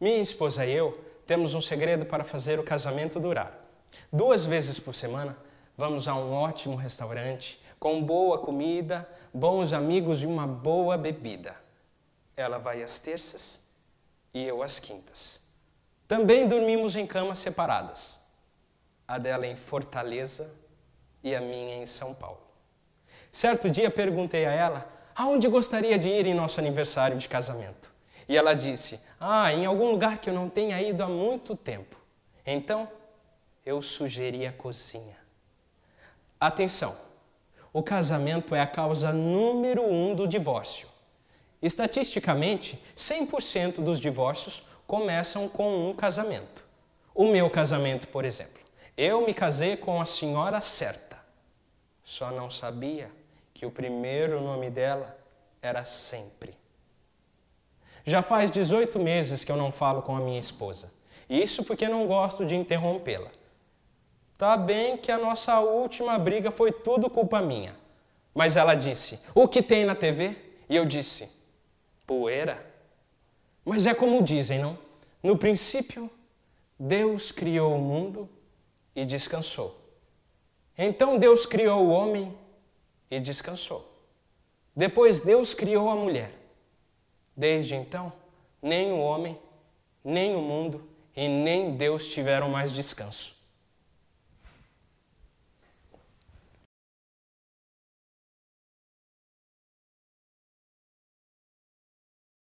Minha esposa e eu temos um segredo para fazer o casamento durar. Duas vezes por semana, vamos a um ótimo restaurante, com boa comida, bons amigos e uma boa bebida. Ela vai às terças e eu às quintas. Também dormimos em camas separadas. A dela em Fortaleza e a minha em São Paulo. Certo dia perguntei a ela aonde gostaria de ir em nosso aniversário de casamento. E ela disse: Ah, em algum lugar que eu não tenha ido há muito tempo. Então, eu sugeri a cozinha. Atenção! O casamento é a causa número um do divórcio. Estatisticamente, 100% dos divórcios começam com um casamento. O meu casamento, por exemplo. Eu me casei com a senhora certa. Só não sabia que o primeiro nome dela era sempre. Já faz 18 meses que eu não falo com a minha esposa. Isso porque não gosto de interrompê-la. Tá bem que a nossa última briga foi tudo culpa minha. Mas ela disse: O que tem na TV? E eu disse: Poeira. Mas é como dizem, não? No princípio, Deus criou o mundo e descansou. Então Deus criou o homem e descansou. Depois Deus criou a mulher Desde então, nem o homem, nem o mundo e nem Deus tiveram mais descanso.